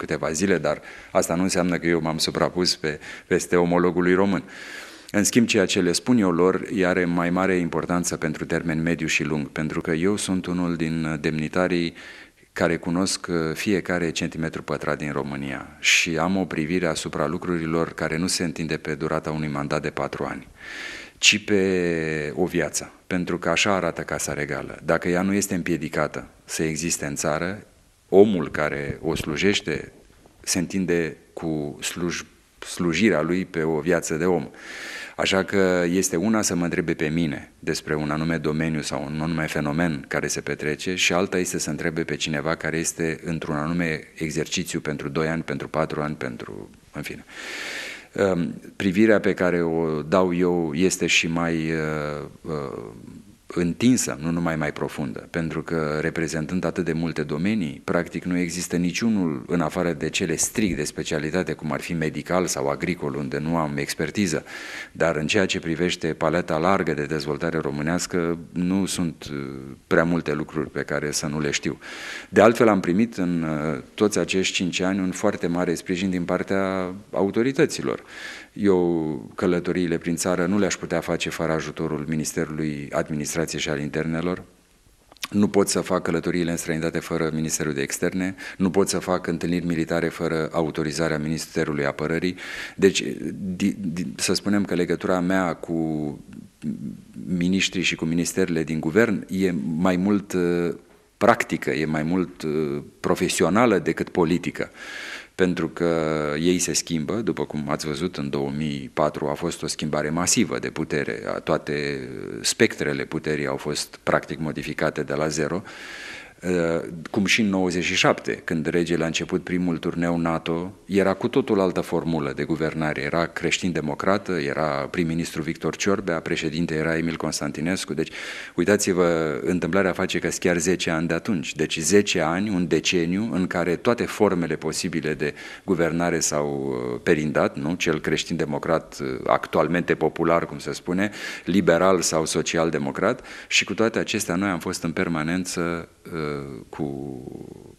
câteva zile, dar asta nu înseamnă că eu m-am suprapus pe, peste omologului român. În schimb, ceea ce le spun eu lor are mai mare importanță pentru termen mediu și lung, pentru că eu sunt unul din demnitarii care cunosc uh, fiecare centimetru pătrat din România și am o privire asupra lucrurilor care nu se întinde pe durata unui mandat de patru ani, ci pe o viață, pentru că așa arată Casa Regală. Dacă ea nu este împiedicată să existe în țară, omul care o slujește se întinde cu sluj, slujirea lui pe o viață de om. Așa că este una să mă întrebe pe mine despre un anume domeniu sau un anume fenomen care se petrece și alta este să întrebe pe cineva care este într-un anume exercițiu pentru 2 ani, pentru 4 ani, pentru... în fine. Ehm, privirea pe care o dau eu este și mai uh, uh, întinsă, nu numai mai profundă, pentru că reprezentând atât de multe domenii, practic nu există niciunul în afară de cele strict de specialitate, cum ar fi medical sau agricol, unde nu am expertiză, dar în ceea ce privește paleta largă de dezvoltare românească, nu sunt uh, prea multe lucruri pe care să nu le știu. De altfel am primit în uh, toți acești cinci ani un foarte mare sprijin din partea autorităților. Eu călătoriile prin țară nu le-aș putea face fără ajutorul Ministerului Administrației administrației și al internelor, nu pot să fac călătoriile în străinătate fără Ministerul de Externe, nu pot să fac întâlniri militare fără autorizarea Ministerului Apărării. Deci, di, di, să spunem că legătura mea cu miniștrii și cu ministerele din guvern e mai mult uh, practică, e mai mult uh, profesională decât politică. Pentru că ei se schimbă, după cum ați văzut, în 2004 a fost o schimbare masivă de putere, toate spectrele puterii au fost practic modificate de la zero Eh, cum și în 97, când regele a început primul turneu NATO, era cu totul altă formulă de guvernare. Era creștin-democrată, era prim-ministru Victor Ciorbea, președinte era Emil Constantinescu. Deci, uitați-vă, întâmplarea face că chiar 10 ani de atunci. Deci 10 ani, un deceniu în care toate formele posibile de guvernare s-au uh, perindat, nu? cel creștin-democrat uh, actualmente popular, cum se spune, liberal sau social-democrat și cu toate acestea noi am fost în permanență uh, cu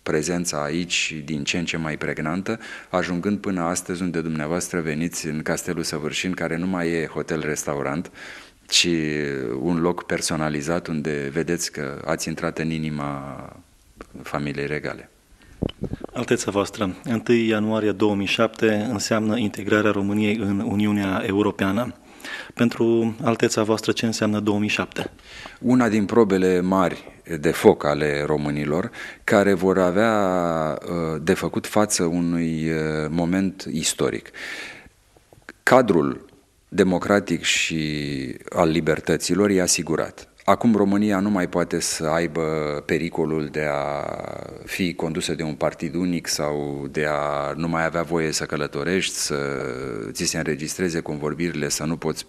prezența aici din ce în ce mai pregnantă, ajungând până astăzi unde dumneavoastră veniți în Castelul Săvârșin, care nu mai e hotel-restaurant, ci un loc personalizat unde vedeți că ați intrat în inima familiei regale. Alteța voastră, 1 ianuarie 2007 înseamnă integrarea României în Uniunea Europeană pentru alteța voastră ce înseamnă 2007. Una din probele mari de foc ale românilor care vor avea uh, de făcut față unui uh, moment istoric. Cadrul democratic și al libertăților e asigurat. Acum România nu mai poate să aibă pericolul de a fi condusă de un partid unic sau de a nu mai avea voie să călătorești, să ți se înregistreze convorbirile, să nu poți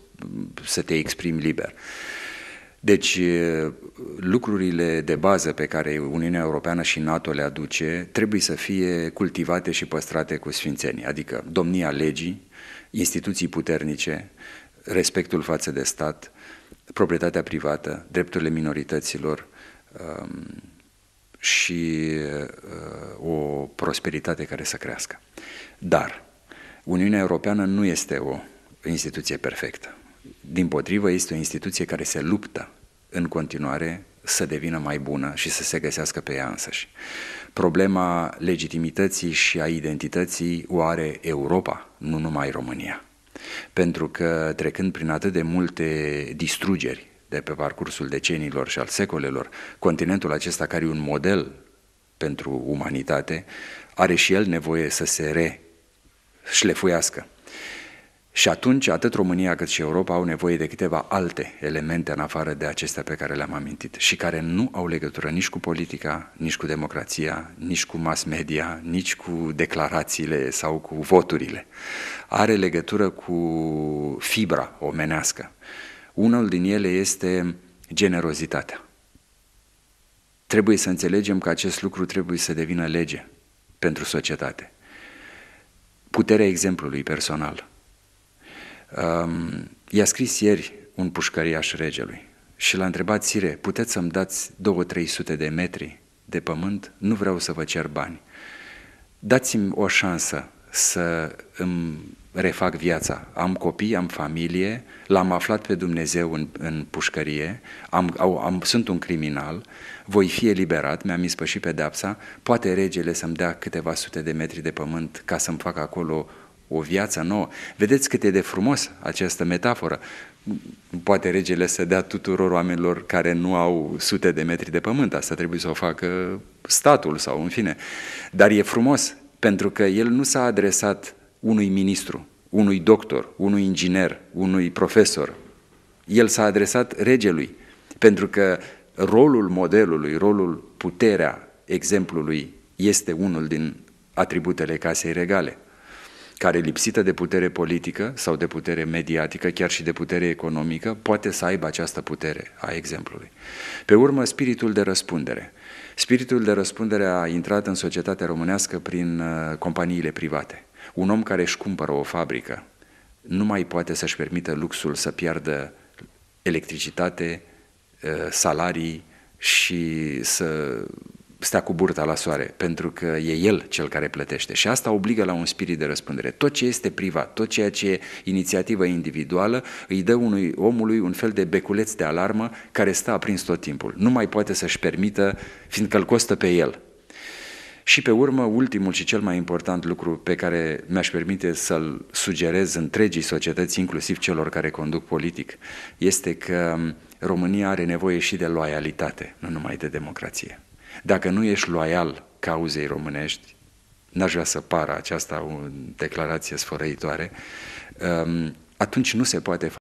să te exprimi liber. Deci lucrurile de bază pe care Uniunea Europeană și NATO le aduce trebuie să fie cultivate și păstrate cu sfințenie, adică domnia legii, instituții puternice, respectul față de stat, proprietatea privată, drepturile minorităților um, și uh, o prosperitate care să crească. Dar Uniunea Europeană nu este o instituție perfectă. Din potrivă, este o instituție care se luptă în continuare să devină mai bună și să se găsească pe ea însăși. Problema legitimității și a identității o are Europa, nu numai România. Pentru că trecând prin atât de multe distrugeri de pe parcursul decenilor și al secolelor, continentul acesta care e un model pentru umanitate, are și el nevoie să se reșlefuiască și atunci, atât România cât și Europa au nevoie de câteva alte elemente în afară de acestea pe care le-am amintit și care nu au legătură nici cu politica, nici cu democrația, nici cu mass media, nici cu declarațiile sau cu voturile. Are legătură cu fibra omenească. Unul din ele este generozitatea. Trebuie să înțelegem că acest lucru trebuie să devină lege pentru societate. Puterea exemplului personal – Um, i-a scris ieri un pușcăriaș regelui și l-a întrebat, Sire, puteți să-mi dați 2-300 de metri de pământ? Nu vreau să vă cer bani. Dați-mi o șansă să îmi refac viața. Am copii, am familie, l-am aflat pe Dumnezeu în, în pușcărie, am, am, sunt un criminal, voi fi eliberat, mi-am ispășit pedepsa, poate regele să-mi dea câteva sute de metri de pământ ca să-mi fac acolo o viață nouă. Vedeți cât e de frumos această metaforă. Poate regele să dea tuturor oamenilor care nu au sute de metri de pământ, asta trebuie să o facă statul sau în fine. Dar e frumos, pentru că el nu s-a adresat unui ministru, unui doctor, unui inginer, unui profesor. El s-a adresat regelui, pentru că rolul modelului, rolul puterea exemplului este unul din atributele casei regale care lipsită de putere politică sau de putere mediatică, chiar și de putere economică, poate să aibă această putere a exemplului. Pe urmă, spiritul de răspundere. Spiritul de răspundere a intrat în societatea românească prin uh, companiile private. Un om care își cumpără o fabrică nu mai poate să-și permită luxul să piardă electricitate, uh, salarii și să stea cu burta la soare, pentru că e el cel care plătește și asta obligă la un spirit de răspundere. Tot ce este privat, tot ceea ce e inițiativă individuală, îi dă unui omului un fel de beculeț de alarmă care stă aprins tot timpul. Nu mai poate să-și permită, fiindcă îl costă pe el. Și pe urmă, ultimul și cel mai important lucru pe care mi-aș permite să-l sugerez întregii societăți, inclusiv celor care conduc politic, este că România are nevoie și de loialitate, nu numai de democrație. Dacă nu ești loial cauzei românești, n-aș vrea să pară aceasta o declarație sfărăitoare, um, atunci nu se poate face